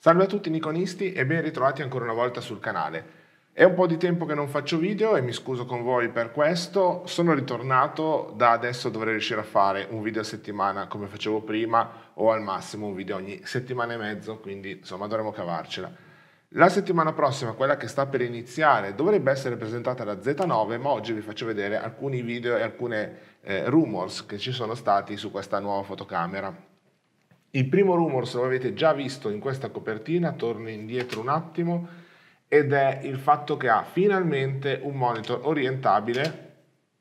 Salve a tutti Niconisti e ben ritrovati ancora una volta sul canale. È un po' di tempo che non faccio video e mi scuso con voi per questo. Sono ritornato, da adesso dovrei riuscire a fare un video a settimana come facevo prima o al massimo un video ogni settimana e mezzo, quindi insomma dovremo cavarcela. La settimana prossima, quella che sta per iniziare, dovrebbe essere presentata la Z9, ma oggi vi faccio vedere alcuni video e alcune eh, rumors che ci sono stati su questa nuova fotocamera. Il primo rumor, se lo avete già visto in questa copertina, torno indietro un attimo, ed è il fatto che ha finalmente un monitor orientabile,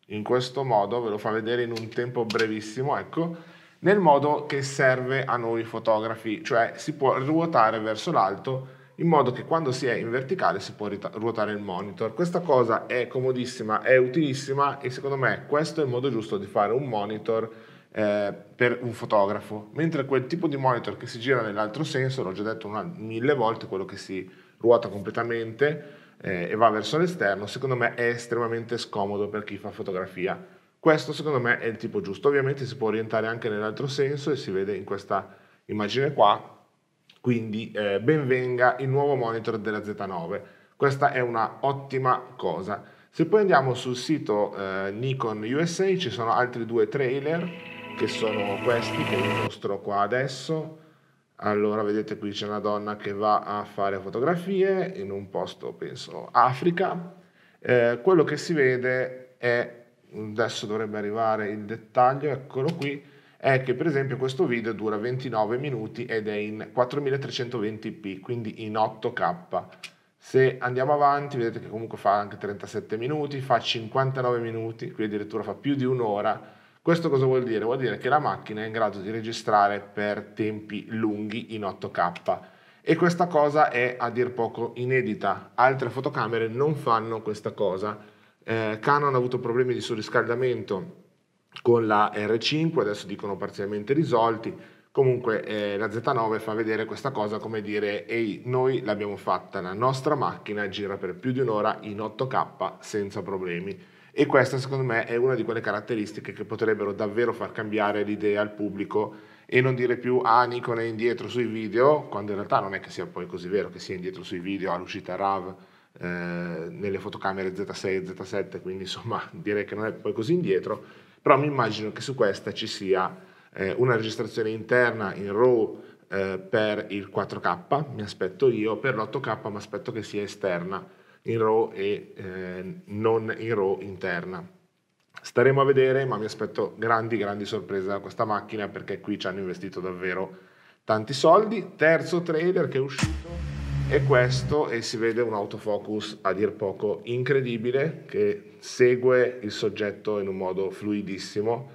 in questo modo, ve lo fa vedere in un tempo brevissimo, ecco, nel modo che serve a noi fotografi, cioè si può ruotare verso l'alto in modo che quando si è in verticale si può ruotare il monitor. Questa cosa è comodissima, è utilissima e secondo me questo è il modo giusto di fare un monitor eh, per un fotografo, mentre quel tipo di monitor che si gira nell'altro senso, l'ho già detto una, mille volte, quello che si ruota completamente eh, e va verso l'esterno, secondo me è estremamente scomodo per chi fa fotografia. Questo secondo me è il tipo giusto, ovviamente si può orientare anche nell'altro senso e si vede in questa immagine qua, quindi eh, benvenga il nuovo monitor della Z9, questa è una ottima cosa. Se poi andiamo sul sito eh, Nikon USA ci sono altri due trailer che sono questi che vi mostro qua adesso allora vedete qui c'è una donna che va a fare fotografie in un posto penso Africa eh, quello che si vede è adesso dovrebbe arrivare il dettaglio eccolo qui è che per esempio questo video dura 29 minuti ed è in 4320p quindi in 8k se andiamo avanti vedete che comunque fa anche 37 minuti fa 59 minuti qui addirittura fa più di un'ora questo cosa vuol dire? Vuol dire che la macchina è in grado di registrare per tempi lunghi in 8K e questa cosa è a dir poco inedita. Altre fotocamere non fanno questa cosa. Eh, Canon ha avuto problemi di surriscaldamento con la R5, adesso dicono parzialmente risolti. Comunque eh, la Z9 fa vedere questa cosa come dire ehi noi l'abbiamo fatta, la nostra macchina gira per più di un'ora in 8K senza problemi. E questa secondo me è una di quelle caratteristiche che potrebbero davvero far cambiare l'idea al pubblico e non dire più ah Nikon è indietro sui video, quando in realtà non è che sia poi così vero che sia indietro sui video all'uscita RAV eh, nelle fotocamere Z6 e Z7, quindi insomma direi che non è poi così indietro, però mi immagino che su questa ci sia eh, una registrazione interna in RAW eh, per il 4K, mi aspetto io, per l'8K mi aspetto che sia esterna in row e eh, non in row interna. Staremo a vedere, ma mi aspetto grandi, grandi sorprese da questa macchina perché qui ci hanno investito davvero tanti soldi. Terzo trailer che è uscito è questo e si vede un autofocus a dir poco incredibile che segue il soggetto in un modo fluidissimo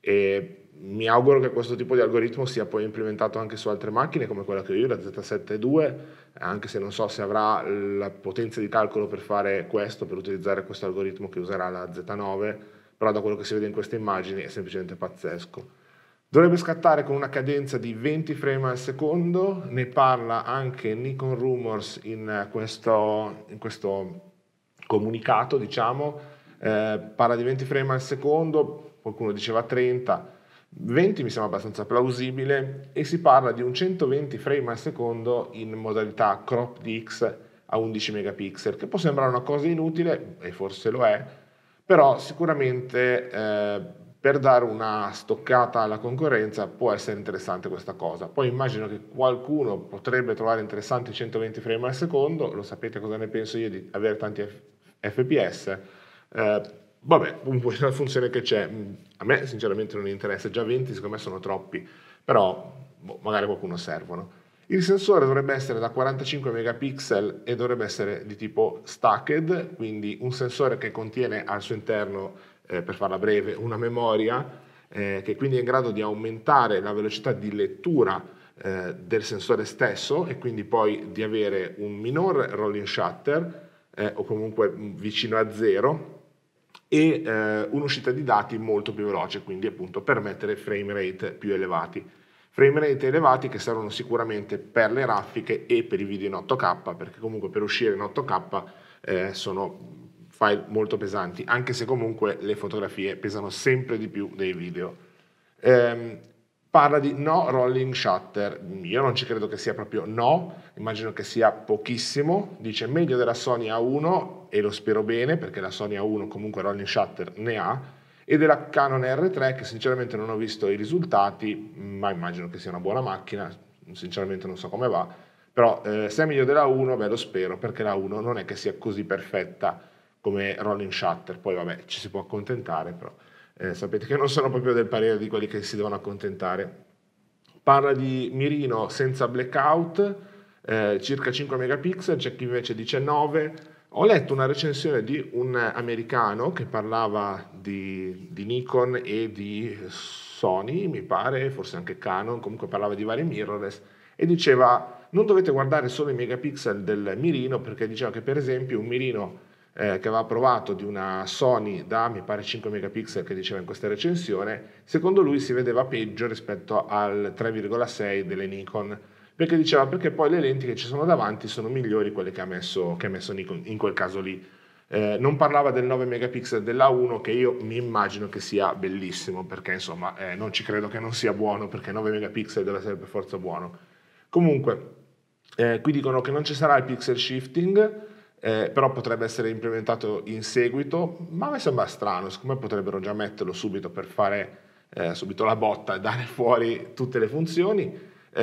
e mi auguro che questo tipo di algoritmo sia poi implementato anche su altre macchine come quella che ho io, la Z7 II, anche se non so se avrà la potenza di calcolo per fare questo, per utilizzare questo algoritmo che userà la Z9, però da quello che si vede in queste immagini è semplicemente pazzesco. Dovrebbe scattare con una cadenza di 20 frame al secondo, ne parla anche Nikon Rumors in questo, in questo comunicato, diciamo, eh, parla di 20 frame al secondo, qualcuno diceva 30, 20 mi sembra abbastanza plausibile e si parla di un 120 frame al secondo in modalità crop DX a 11 megapixel, che può sembrare una cosa inutile e forse lo è, però sicuramente eh, per dare una stoccata alla concorrenza può essere interessante questa cosa. Poi immagino che qualcuno potrebbe trovare interessanti 120 frame al secondo, lo sapete cosa ne penso io di avere tanti F- FPS. Eh, Vabbè, comunque è una funzione che c'è. Mm, a me sinceramente non interessa, già 20 secondo me sono troppi, però boh, magari qualcuno servono. Il sensore dovrebbe essere da 45 megapixel e dovrebbe essere di tipo stacked, quindi un sensore che contiene al suo interno, eh, per farla breve, una memoria eh, che quindi è in grado di aumentare la velocità di lettura eh, del sensore stesso e quindi poi di avere un minor rolling shutter eh, o comunque mm, vicino a zero e eh, un'uscita di dati molto più veloce, quindi appunto permettere frame rate più elevati. Frame rate elevati che servono sicuramente per le raffiche e per i video in 8K, perché comunque per uscire in 8K eh, sono file molto pesanti, anche se comunque le fotografie pesano sempre di più dei video. Ehm, parla di no rolling shutter. Io non ci credo che sia proprio no, immagino che sia pochissimo. Dice meglio della Sony A1 e lo spero bene perché la Sony A1 comunque rolling shutter ne ha e della Canon R3 che sinceramente non ho visto i risultati, ma immagino che sia una buona macchina, sinceramente non so come va, però eh, se è meglio della 1, beh lo spero perché la 1 non è che sia così perfetta come rolling shutter, poi vabbè ci si può accontentare però eh, sapete che non sono proprio del parere di quelli che si devono accontentare. Parla di mirino senza blackout, eh, circa 5 megapixel, c'è chi invece dice 9. Ho letto una recensione di un americano che parlava di, di Nikon e di Sony, mi pare, forse anche Canon, comunque parlava di vari mirrorless e diceva non dovete guardare solo i megapixel del mirino perché diceva che per esempio un mirino eh, che aveva provato di una Sony da mi pare 5 megapixel che diceva in questa recensione, secondo lui si vedeva peggio rispetto al 3,6 delle Nikon, perché diceva perché poi le lenti che ci sono davanti sono migliori quelle che ha messo, che ha messo Nikon in quel caso lì. Eh, non parlava del 9 megapixel dell'A1 che io mi immagino che sia bellissimo perché insomma eh, non ci credo che non sia buono perché 9 megapixel deve essere per forza buono. Comunque, eh, qui dicono che non ci sarà il pixel shifting, eh, però potrebbe essere implementato in seguito, ma a me sembra strano, siccome potrebbero già metterlo subito per fare eh, subito la botta e dare fuori tutte le funzioni. 8K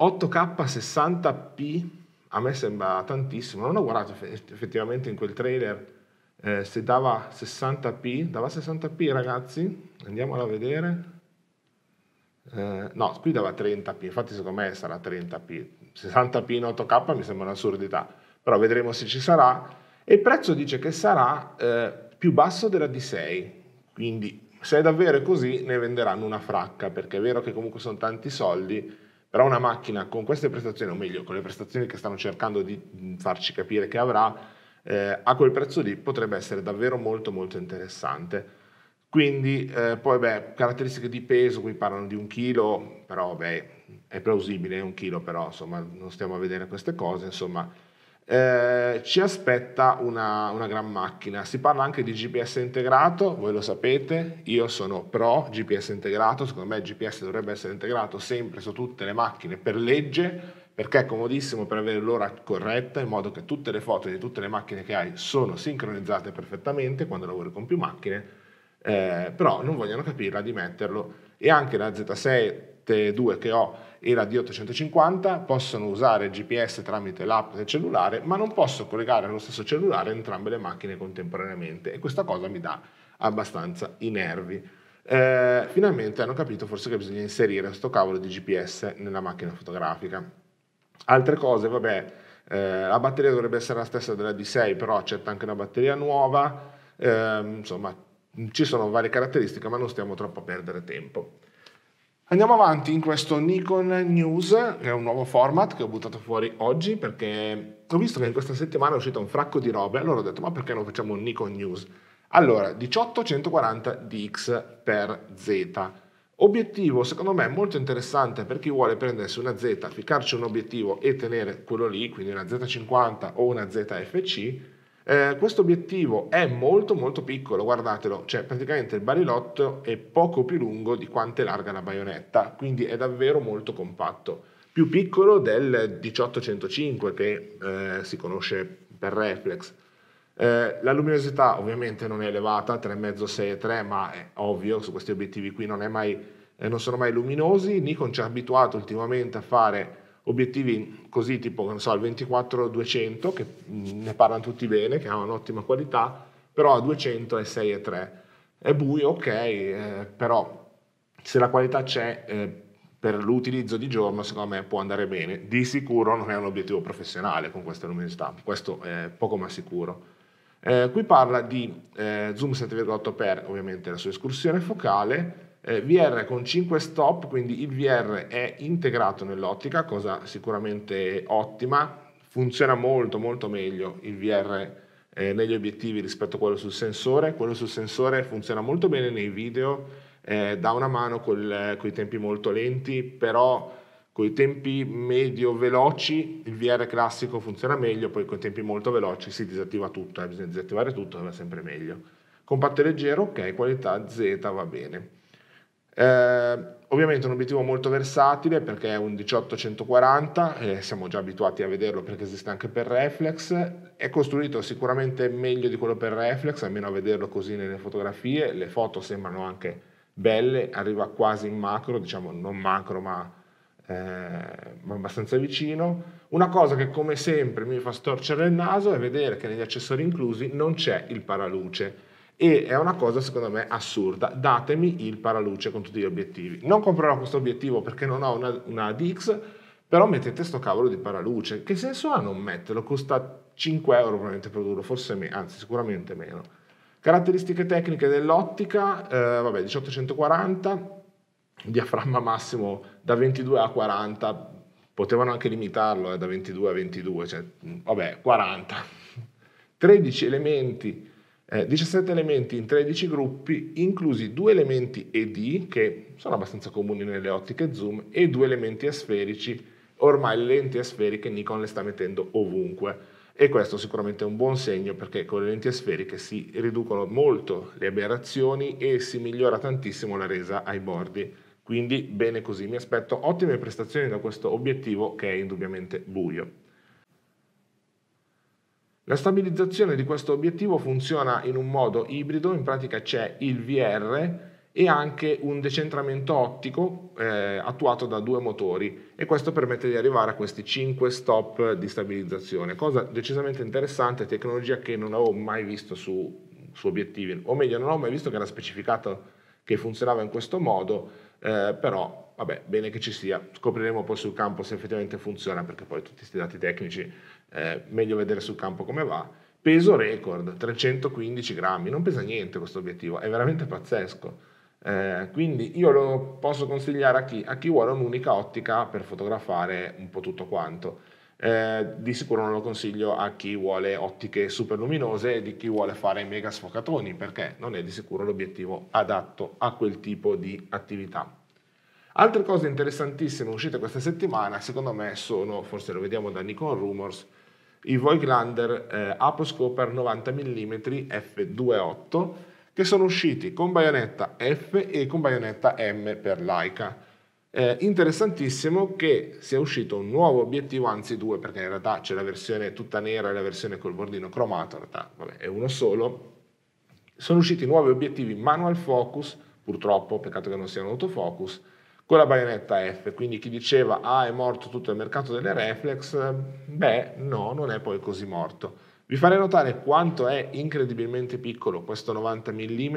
eh, 60p a me sembra tantissimo, non ho guardato effettivamente in quel trailer eh, se dava 60p, dava 60p ragazzi, andiamola a vedere. Eh, no, qui dava 30p, infatti secondo me sarà 30p. 60p in 8K mi sembra un'assurdità però vedremo se ci sarà, e il prezzo dice che sarà eh, più basso della D6, quindi se è davvero così ne venderanno una fracca, perché è vero che comunque sono tanti soldi, però una macchina con queste prestazioni, o meglio con le prestazioni che stanno cercando di mm, farci capire che avrà, eh, a quel prezzo lì potrebbe essere davvero molto molto interessante. Quindi eh, poi beh, caratteristiche di peso, qui parlano di un chilo, però beh, è plausibile un chilo, però insomma non stiamo a vedere queste cose, insomma eh, ci aspetta una, una, gran macchina. Si parla anche di GPS integrato, voi lo sapete, io sono pro GPS integrato, secondo me il GPS dovrebbe essere integrato sempre su tutte le macchine per legge, perché è comodissimo per avere l'ora corretta, in modo che tutte le foto di tutte le macchine che hai sono sincronizzate perfettamente quando lavori con più macchine, eh, però non vogliono capirla di metterlo. E anche la Z6 2 che ho era di 850, possono usare GPS tramite l'app del cellulare, ma non posso collegare allo stesso cellulare entrambe le macchine contemporaneamente e questa cosa mi dà abbastanza i nervi. Eh, finalmente hanno capito forse che bisogna inserire questo cavolo di GPS nella macchina fotografica. Altre cose, vabbè, eh, la batteria dovrebbe essere la stessa della D6, però accetta anche una batteria nuova, eh, insomma ci sono varie caratteristiche, ma non stiamo troppo a perdere tempo. Andiamo avanti in questo Nikon News, che è un nuovo format che ho buttato fuori oggi perché ho visto che in questa settimana è uscito un fracco di robe, allora ho detto ma perché non facciamo un Nikon News? Allora, 18-140DX per Z. Obiettivo secondo me molto interessante per chi vuole prendersi una Z, ficcarci un obiettivo e tenere quello lì, quindi una Z50 o una ZFC, eh, questo obiettivo è molto molto piccolo, guardatelo, cioè praticamente il barilotto è poco più lungo di quanto è larga la baionetta, quindi è davvero molto compatto. Più piccolo del 1805 che eh, si conosce per reflex. Eh, la luminosità ovviamente non è elevata, 3,5, 3, ma è ovvio, su questi obiettivi qui non, mai, eh, non sono mai luminosi. Nikon ci ha abituato ultimamente a fare obiettivi così tipo non so, il 24-200 che mm, ne parlano tutti bene, che ha un'ottima qualità, però a 200 è 6,3. È buio, ok, eh, però se la qualità c'è eh, per l'utilizzo di giorno, secondo me può andare bene. Di sicuro non è un obiettivo professionale con questa luminosità, questo è poco ma sicuro. Eh, qui parla di eh, zoom 7,8x, ovviamente la sua escursione focale, eh, VR con 5 stop, quindi il VR è integrato nell'ottica, cosa sicuramente ottima, funziona molto molto meglio il VR eh, negli obiettivi rispetto a quello sul sensore, quello sul sensore funziona molto bene nei video, eh, dà una mano con i tempi molto lenti, però con i tempi medio veloci il VR classico funziona meglio, poi con i tempi molto veloci si disattiva tutto, eh, bisogna disattivare tutto, va sempre meglio. Compatto e leggero, ok, qualità Z va bene. Eh, ovviamente è un obiettivo molto versatile perché è un 18-140, eh, siamo già abituati a vederlo perché esiste anche per reflex, è costruito sicuramente meglio di quello per reflex, almeno a vederlo così nelle fotografie, le foto sembrano anche belle, arriva quasi in macro, diciamo non macro ma, eh, ma abbastanza vicino. Una cosa che come sempre mi fa storcere il naso è vedere che negli accessori inclusi non c'è il paraluce e è una cosa secondo me assurda. Datemi il paraluce con tutti gli obiettivi. Non comprerò questo obiettivo perché non ho una, una ADX, però mettete sto cavolo di paraluce. Che senso ha non metterlo? Costa 5 euro probabilmente produrlo, forse me, anzi sicuramente meno. Caratteristiche tecniche dell'ottica, eh, vabbè 1840, diaframma massimo da 22 a 40, potevano anche limitarlo eh, da 22 a 22, cioè vabbè 40. 13 elementi eh, 17 elementi in 13 gruppi, inclusi due elementi ED, che sono abbastanza comuni nelle ottiche zoom, e due elementi asferici. Ormai le lenti asferiche Nikon le sta mettendo ovunque e questo sicuramente è un buon segno perché con le lenti sferiche si riducono molto le aberrazioni e si migliora tantissimo la resa ai bordi. Quindi bene così, mi aspetto ottime prestazioni da questo obiettivo che è indubbiamente buio. La stabilizzazione di questo obiettivo funziona in un modo ibrido, in pratica c'è il VR e anche un decentramento ottico eh, attuato da due motori e questo permette di arrivare a questi 5 stop di stabilizzazione, cosa decisamente interessante, tecnologia che non avevo mai visto su, su obiettivi, o meglio non ho mai visto che era specificato che funzionava in questo modo, eh, però vabbè, bene che ci sia, scopriremo poi sul campo se effettivamente funziona, perché poi tutti questi dati tecnici, eh, meglio vedere sul campo come va. Peso record, 315 grammi, non pesa niente questo obiettivo, è veramente pazzesco. Eh, quindi io lo posso consigliare a chi, a chi vuole un'unica ottica per fotografare un po' tutto quanto. Eh, di sicuro non lo consiglio a chi vuole ottiche super luminose e di chi vuole fare mega sfocatoni perché non è di sicuro l'obiettivo adatto a quel tipo di attività. Altre cose interessantissime uscite questa settimana, secondo me, sono, forse lo vediamo da Nikon Rumors, i Voiglander eh, Aposcoper 90 mm f2.8 che sono usciti con baionetta F e con baionetta M per Leica. Eh, interessantissimo che sia uscito un nuovo obiettivo, anzi due, perché in realtà c'è la versione tutta nera e la versione col bordino cromato, in realtà vabbè, è uno solo. Sono usciti nuovi obiettivi manual focus, purtroppo, peccato che non siano autofocus, con la baionetta F. Quindi chi diceva ah è morto tutto il mercato delle reflex, beh no, non è poi così morto. Vi farei notare quanto è incredibilmente piccolo questo 90 mm,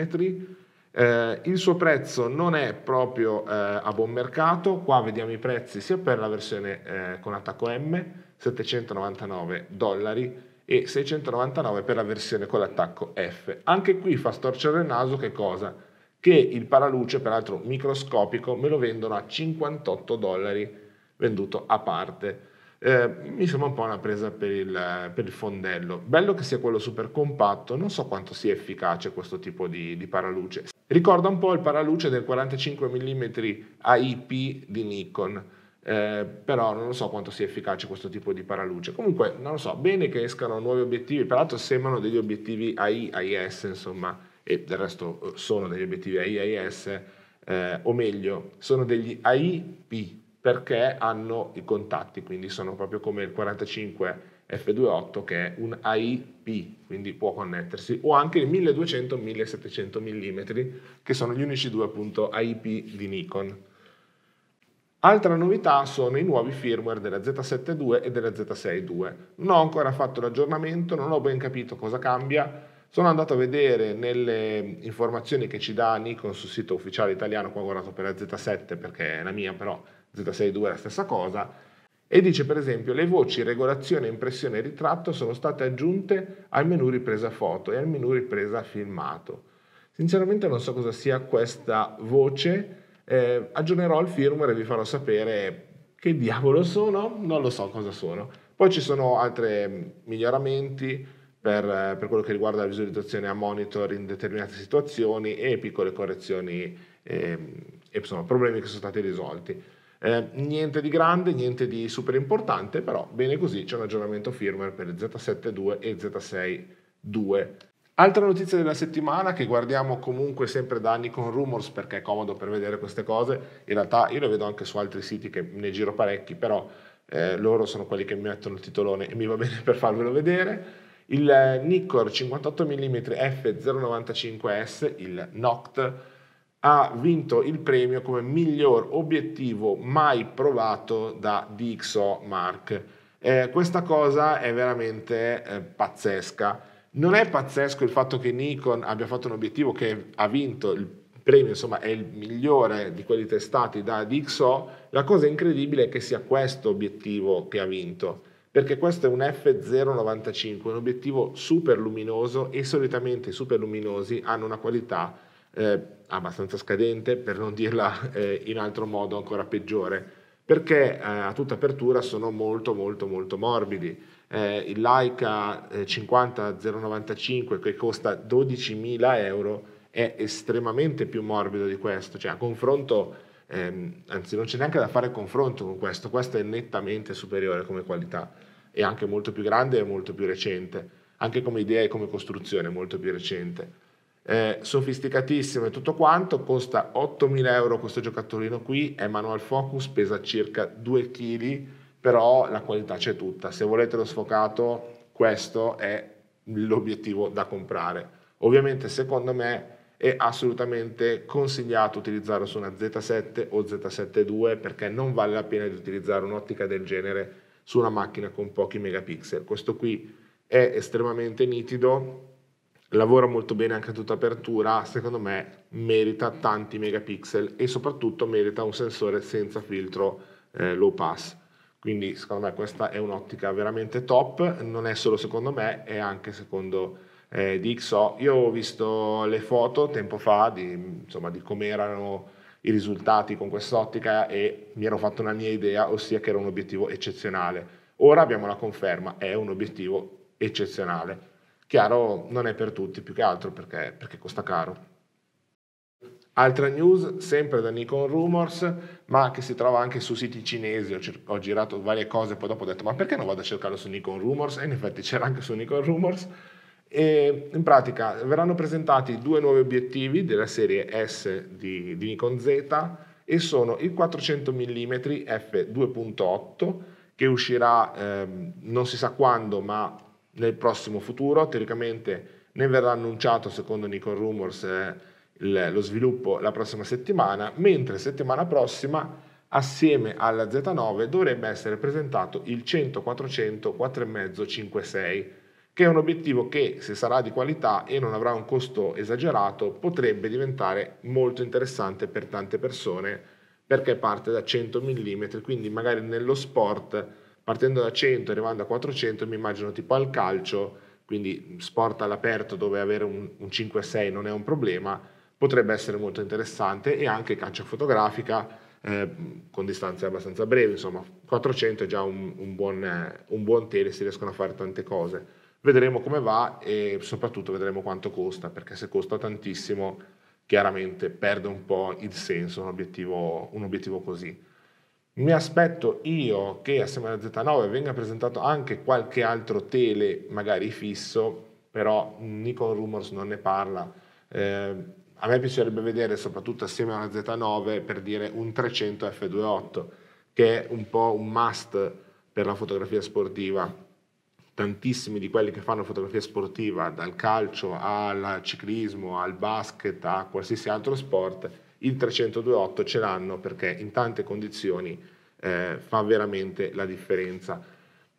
eh, il suo prezzo non è proprio eh, a buon mercato, qua vediamo i prezzi sia per la versione eh, con attacco M, 799 dollari, e 699 per la versione con l'attacco F. Anche qui fa storcere il naso che cosa? che il paraluce, peraltro microscopico, me lo vendono a 58 dollari venduto a parte. Eh, mi sembra un po' una presa per il, per il, fondello. Bello che sia quello super compatto, non so quanto sia efficace questo tipo di, di paraluce. Ricorda un po' il paraluce del 45 mm AIP di Nikon. Eh, però non so quanto sia efficace questo tipo di paraluce. Comunque, non lo so, bene che escano nuovi obiettivi, peraltro sembrano degli obiettivi AI, AIS, insomma, e del resto eh, sono degli obiettivi AIAS, eh, o meglio, sono degli AIP perché hanno i contatti, quindi sono proprio come il 45 F28 che è un AIP, quindi può connettersi, o anche il 1200-1700 mm che sono gli unici due appunto AIP di Nikon. Altra novità sono i nuovi firmware della Z72 e della Z62. Non ho ancora fatto l'aggiornamento, non ho ben capito cosa cambia, sono andato a vedere nelle informazioni che ci dà Nikon sul sito ufficiale italiano, qua ho guardato per la Z7 perché è la mia, però Z62 è la stessa cosa, e dice per esempio le voci regolazione, impressione e ritratto sono state aggiunte al menu ripresa foto e al menu ripresa filmato. Sinceramente non so cosa sia questa voce, eh, aggiornerò il firmware e vi farò sapere che diavolo sono, non lo so cosa sono. Poi ci sono altri mm, miglioramenti, per, eh, per, quello che riguarda la visualizzazione a monitor in determinate situazioni e piccole correzioni e, ehm, e insomma, problemi che sono stati risolti. Eh, niente di grande, niente di super importante, però bene così c'è un aggiornamento firmware per Z7.2 e Z6.2. Altra notizia della settimana che guardiamo comunque sempre da Nikon Rumors perché è comodo per vedere queste cose, in realtà io le vedo anche su altri siti che ne giro parecchi, però eh, loro sono quelli che mi mettono il titolone e mi va bene per farvelo vedere. Il Nikkor 58 mm F095S, il NOCT, ha vinto il premio come miglior obiettivo mai provato da DxO Mark. Eh, questa cosa è veramente eh, pazzesca. Non è pazzesco il fatto che Nikon abbia fatto un obiettivo che ha vinto il premio, insomma è il migliore di quelli testati da DxO, la cosa incredibile è che sia questo obiettivo che ha vinto perché questo è un F095, un obiettivo super luminoso e solitamente i super luminosi hanno una qualità eh, abbastanza scadente, per non dirla eh, in altro modo ancora peggiore, perché eh, a tutta apertura sono molto molto molto morbidi. Eh, il Leica 50-095 eh, che costa 12.000 euro è estremamente più morbido di questo, cioè a confronto ehm, anzi non c'è neanche da fare confronto con questo, questo è nettamente superiore come qualità, e anche molto più grande e molto più recente, anche come idea e come costruzione molto più recente. Eh, sofisticatissimo e tutto quanto, costa 8.000 euro questo giocattolino qui, è manual focus, pesa circa 2 kg, però la qualità c'è tutta, se volete lo sfocato questo è l'obiettivo da comprare. Ovviamente secondo me è assolutamente consigliato utilizzarlo su una Z7 o Z7 II perché non vale la pena di utilizzare un'ottica del genere su una macchina con pochi megapixel. Questo qui è estremamente nitido, lavora molto bene anche a tutta apertura, secondo me merita tanti megapixel e soprattutto merita un sensore senza filtro eh, low pass. Quindi secondo me questa è un'ottica veramente top, non è solo secondo me, è anche secondo eh, di XO. Io ho visto le foto tempo fa di, insomma, di come erano i risultati con quest'ottica e mi ero fatto una mia idea, ossia che era un obiettivo eccezionale. Ora abbiamo la conferma, è un obiettivo eccezionale. Chiaro, non è per tutti, più che altro perché, perché costa caro. Altra news, sempre da Nikon Rumors, ma che si trova anche su siti cinesi. Ho, cer- ho girato varie cose, poi dopo ho detto, ma perché non vado a cercarlo su Nikon Rumors? E in effetti c'era anche su Nikon Rumors e in pratica verranno presentati due nuovi obiettivi della serie S di, di Nikon Z e sono il 400 mm f2.8 che uscirà ehm, non si sa quando ma nel prossimo futuro, teoricamente ne verrà annunciato secondo Nikon Rumors eh, il, lo sviluppo la prossima settimana, mentre settimana prossima assieme alla Z9 dovrebbe essere presentato il 100 400 4.5 56 che è un obiettivo che, se sarà di qualità e non avrà un costo esagerato, potrebbe diventare molto interessante per tante persone perché parte da 100 mm, quindi magari nello sport, partendo da 100 e arrivando a 400, mi immagino tipo al calcio, quindi sport all'aperto dove avere un, un 5-6 non è un problema, potrebbe essere molto interessante e anche caccia fotografica, eh, con distanze abbastanza brevi, insomma 400 è già un, un, buon, un buon tele, si riescono a fare tante cose. Vedremo come va e soprattutto vedremo quanto costa, perché se costa tantissimo chiaramente perde un po' il senso un obiettivo, un obiettivo così. Mi aspetto io che assieme alla Z9 venga presentato anche qualche altro tele, magari fisso, però Nikon Rumors non ne parla. Eh, a me piacerebbe vedere, soprattutto assieme alla Z9, per dire un 300 F28, che è un po' un must per la fotografia sportiva tantissimi di quelli che fanno fotografia sportiva, dal calcio al ciclismo, al basket, a qualsiasi altro sport, il 302.8 ce l'hanno perché in tante condizioni eh, fa veramente la differenza.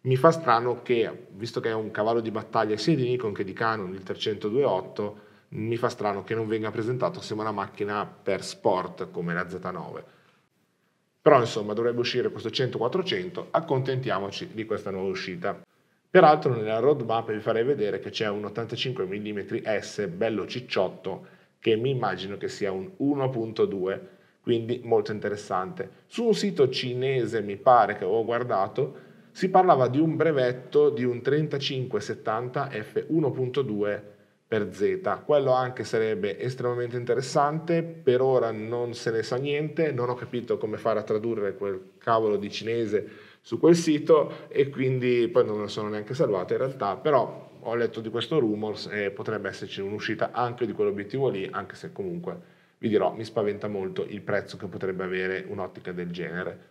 Mi fa strano che, visto che è un cavallo di battaglia sia di Nikon che di Canon, il 302.8, mi fa strano che non venga presentato assieme a una macchina per sport come la Z9. Però insomma dovrebbe uscire questo 100-400, accontentiamoci di questa nuova uscita. Peraltro nella roadmap vi farei vedere che c'è un 85 mm S bello cicciotto che mi immagino che sia un 1.2, quindi molto interessante. Su un sito cinese mi pare che ho guardato si parlava di un brevetto di un 3570 f1.2 per Z. Quello anche sarebbe estremamente interessante, per ora non se ne sa niente, non ho capito come fare a tradurre quel cavolo di cinese su quel sito e quindi poi non le sono neanche salvate in realtà, però ho letto di questo rumors e potrebbe esserci un'uscita anche di quell'obiettivo lì, anche se comunque vi dirò, mi spaventa molto il prezzo che potrebbe avere un'ottica del genere.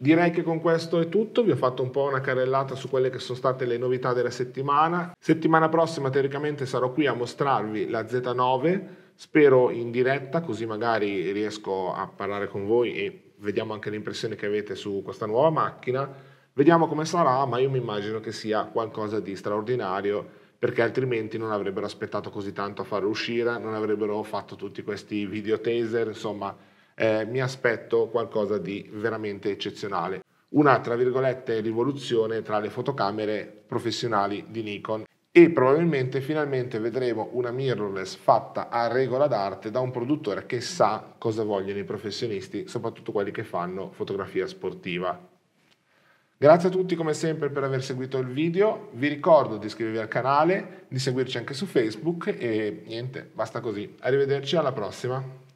Direi che con questo è tutto, vi ho fatto un po' una carrellata su quelle che sono state le novità della settimana. Settimana prossima teoricamente sarò qui a mostrarvi la Z9, spero in diretta così magari riesco a parlare con voi e vediamo anche l'impressione che avete su questa nuova macchina, vediamo come sarà, ma io mi immagino che sia qualcosa di straordinario perché altrimenti non avrebbero aspettato così tanto a farlo uscire, non avrebbero fatto tutti questi video taser, insomma eh, mi aspetto qualcosa di veramente eccezionale. Una, tra virgolette, rivoluzione tra le fotocamere professionali di Nikon e probabilmente finalmente vedremo una mirrorless fatta a regola d'arte da un produttore che sa cosa vogliono i professionisti, soprattutto quelli che fanno fotografia sportiva. Grazie a tutti come sempre per aver seguito il video, vi ricordo di iscrivervi al canale, di seguirci anche su Facebook e niente, basta così. Arrivederci alla prossima!